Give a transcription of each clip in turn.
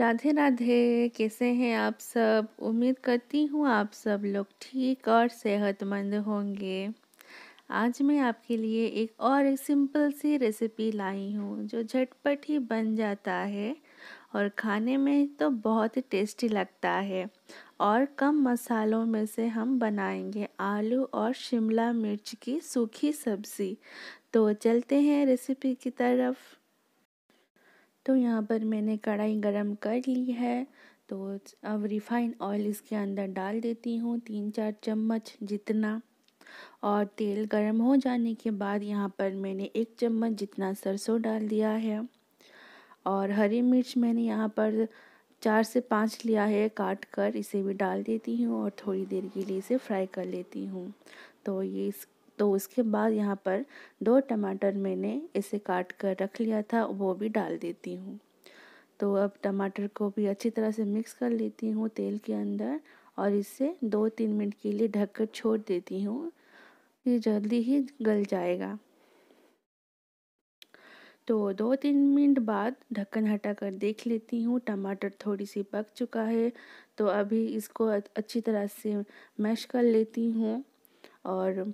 राधे राधे कैसे हैं आप सब उम्मीद करती हूँ आप सब लोग ठीक और सेहतमंद होंगे आज मैं आपके लिए एक और एक सिंपल सी रेसिपी लाई हूँ जो झटपट ही बन जाता है और खाने में तो बहुत टेस्टी लगता है और कम मसालों में से हम बनाएंगे आलू और शिमला मिर्च की सूखी सब्ज़ी तो चलते हैं रेसिपी की तरफ तो यहाँ पर मैंने कढ़ाई गरम कर ली है तो अब रिफाइंड ऑयल इसके अंदर डाल देती हूँ तीन चार चम्मच जितना और तेल गरम हो जाने के बाद यहाँ पर मैंने एक चम्मच जितना सरसों डाल दिया है और हरी मिर्च मैंने यहाँ पर चार से पाँच लिया है काट कर इसे भी डाल देती हूँ और थोड़ी देर के लिए इसे फ्राई कर लेती हूँ तो ये इस तो उसके बाद यहाँ पर दो टमाटर मैंने इसे काट कर रख लिया था वो भी डाल देती हूँ तो अब टमाटर को भी अच्छी तरह से मिक्स कर लेती हूँ तेल के अंदर और इसे दो तीन मिनट के लिए ढककर छोड़ देती हूँ ये जल्दी ही गल जाएगा तो दो तीन मिनट बाद ढक्कन हटा कर देख लेती हूँ टमाटर थोड़ी सी पक चुका है तो अभी इसको अच्छी तरह से मैश कर लेती हूँ और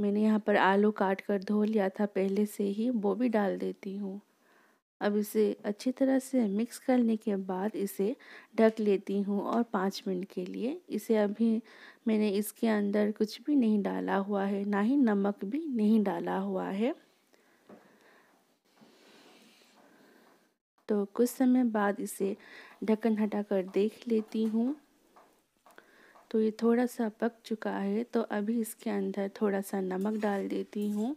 मैंने यहाँ पर आलू काट कर धो लिया था पहले से ही वो भी डाल देती हूँ अब इसे अच्छी तरह से मिक्स करने के बाद इसे ढक लेती हूँ और पाँच मिनट के लिए इसे अभी मैंने इसके अंदर कुछ भी नहीं डाला हुआ है ना ही नमक भी नहीं डाला हुआ है तो कुछ समय बाद इसे ढक्कन हटा कर देख लेती हूँ तो ये थोड़ा सा पक चुका है तो अभी इसके अंदर थोड़ा सा नमक डाल देती हूँ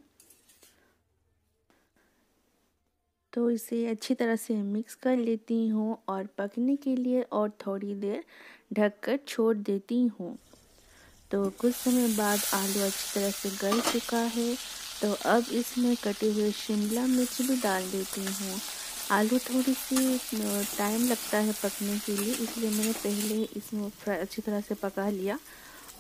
तो इसे अच्छी तरह से मिक्स कर लेती हूँ और पकने के लिए और थोड़ी देर ढककर छोड़ देती हूँ तो कुछ समय बाद आलू अच्छी तरह से गल चुका है तो अब इसमें कटे हुए शिमला मिर्च भी डाल देती हूँ आलू थोड़ी सी टाइम लगता है पकने के लिए इसलिए मैंने पहले इसमें अच्छी तरह से पका लिया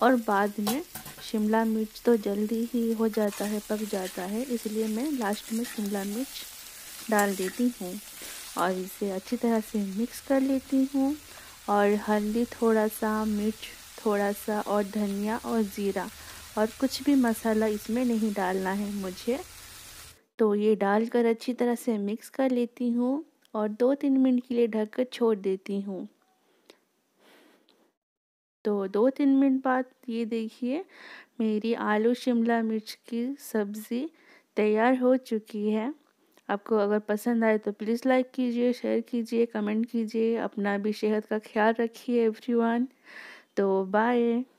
और बाद में शिमला मिर्च तो जल्दी ही हो जाता है पक जाता है इसलिए मैं लास्ट में शिमला मिर्च डाल देती हूँ और इसे अच्छी तरह से मिक्स कर लेती हूँ और हल्दी थोड़ा सा मिर्च थोड़ा सा और धनिया और ज़ीरा और कुछ भी मसाला इसमें नहीं डालना है मुझे तो ये डालकर अच्छी तरह से मिक्स कर लेती हूँ और दो तीन मिनट के लिए ढककर छोड़ देती हूँ तो दो तीन मिनट बाद ये देखिए मेरी आलू शिमला मिर्च की सब्ज़ी तैयार हो चुकी है आपको अगर पसंद आए तो प्लीज़ लाइक कीजिए शेयर कीजिए कमेंट कीजिए अपना भी सेहत का ख्याल रखिए एवरीवन तो बाय